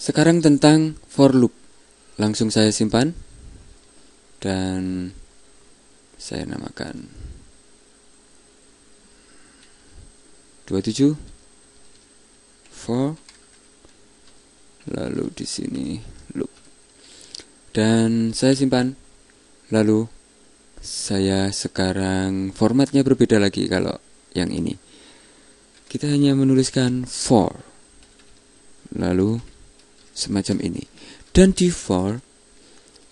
Sekarang tentang for loop. Langsung saya simpan dan saya namakan 27 for lalu di sini loop dan saya simpan lalu saya sekarang formatnya berbeda lagi kalau yang ini. Kita hanya menuliskan for. Lalu semacam ini. Dan di for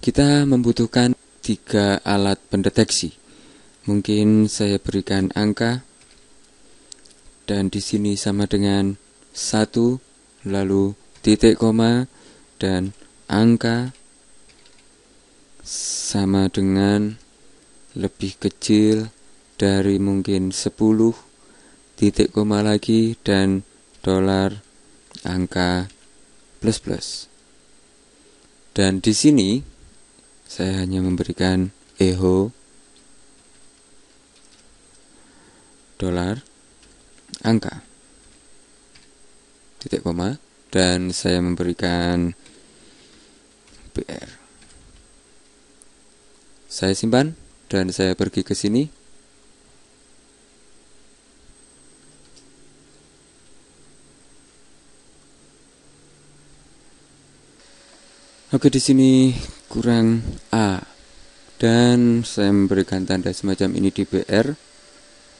kita membutuhkan tiga alat pendeteksi. Mungkin saya berikan angka dan di sini sama dengan satu lalu titik koma dan angka sama dengan lebih kecil dari mungkin 10 titik koma lagi dan dolar angka plus plus. Dan di sini saya hanya memberikan eho dolar angka titik koma dan saya memberikan br Saya simpan dan saya pergi ke sini. Oke di sini kurang A dan saya memberikan tanda semacam ini di BR.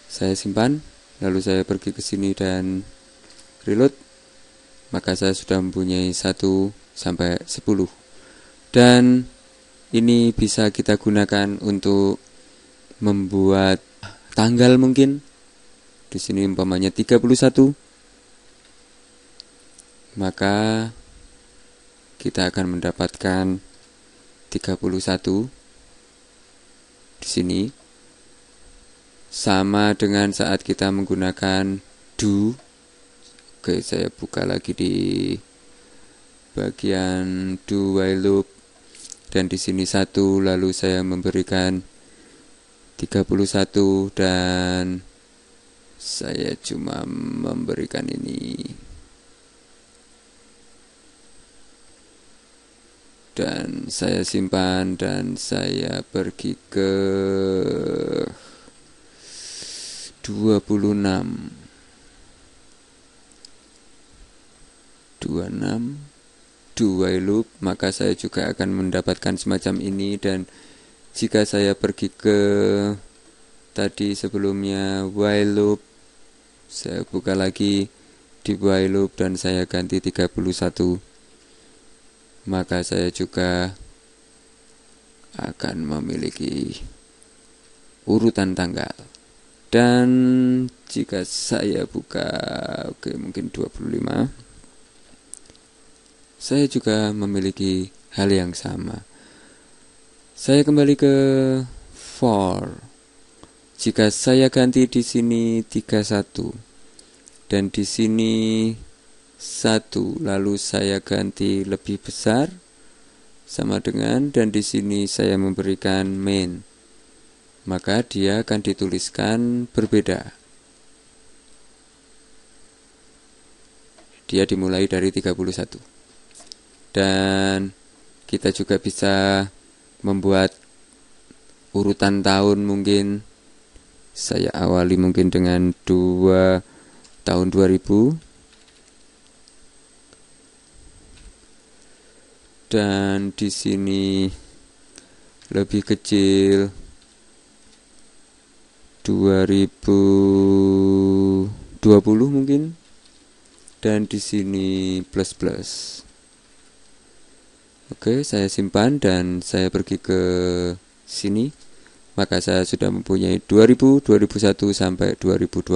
Saya simpan, lalu saya pergi ke sini dan reload. Maka saya sudah mempunyai 1 sampai 10. Dan ini bisa kita gunakan untuk membuat tanggal mungkin. Di sini umpamanya 31. Maka kita akan mendapatkan 31 di sini sama dengan saat kita menggunakan do oke saya buka lagi di bagian do while loop dan di sini satu lalu saya memberikan 31 dan saya cuma memberikan ini dan saya simpan dan saya pergi ke 26 26 2 loop maka saya juga akan mendapatkan semacam ini dan jika saya pergi ke tadi sebelumnya while loop saya buka lagi di while loop dan saya ganti 31 maka saya juga akan memiliki urutan tanggal. Dan jika saya buka oke okay, mungkin 25 saya juga memiliki hal yang sama. Saya kembali ke for. Jika saya ganti di sini 31 dan di sini 1 lalu saya ganti lebih besar sama dengan dan di sini saya memberikan main maka dia akan dituliskan berbeda dia dimulai dari 31 dan kita juga bisa membuat urutan tahun mungkin saya awali mungkin dengan 2 tahun 2000 dan di sini lebih kecil 2020 mungkin dan di sini plus plus Oke saya simpan dan saya pergi ke sini maka saya sudah mempunyai 2000 2001 sampai 2020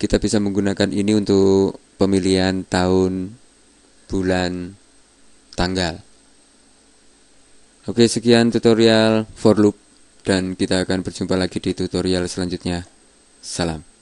kita bisa menggunakan ini untuk pemilihan tahun bulan tanggal. Oke, sekian tutorial for loop dan kita akan berjumpa lagi di tutorial selanjutnya. Salam.